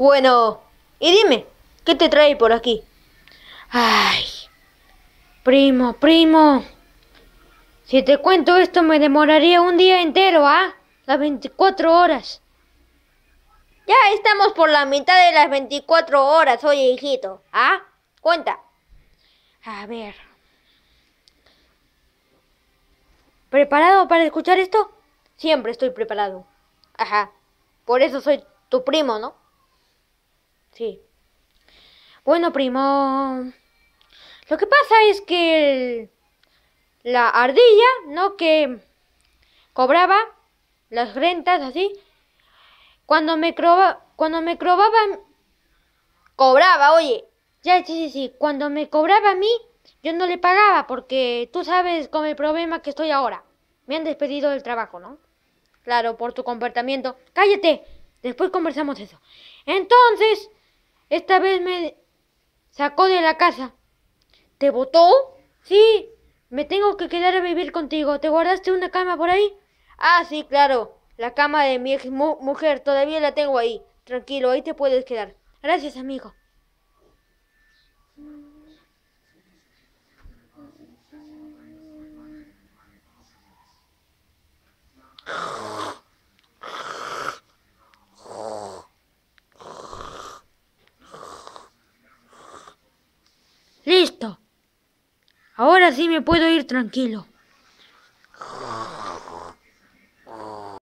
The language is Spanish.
Bueno, y dime, ¿qué te trae por aquí? Ay, primo, primo. Si te cuento esto me demoraría un día entero, ¿ah? Las 24 horas. Ya estamos por la mitad de las 24 horas, oye, hijito, ¿ah? Cuenta. A ver. ¿Preparado para escuchar esto? Siempre estoy preparado. Ajá. Por eso soy tu primo, ¿no? Sí. Bueno, primo. Lo que pasa es que la ardilla, ¿no? Que cobraba las rentas así. Cuando me, croba, cuando me Cobraba, oye. Ya, sí, sí, sí. Cuando me cobraba a mí, yo no le pagaba porque tú sabes con el problema que estoy ahora. Me han despedido del trabajo, ¿no? Claro, por tu comportamiento. Cállate. Después conversamos eso. Entonces, esta vez me sacó de la casa. ¿Te votó? Sí, me tengo que quedar a vivir contigo. ¿Te guardaste una cama por ahí? Ah, sí, claro. La cama de mi ex mujer todavía la tengo ahí. Tranquilo, ahí te puedes quedar. Gracias, amigo. Listo. Ahora sí me puedo ir tranquilo.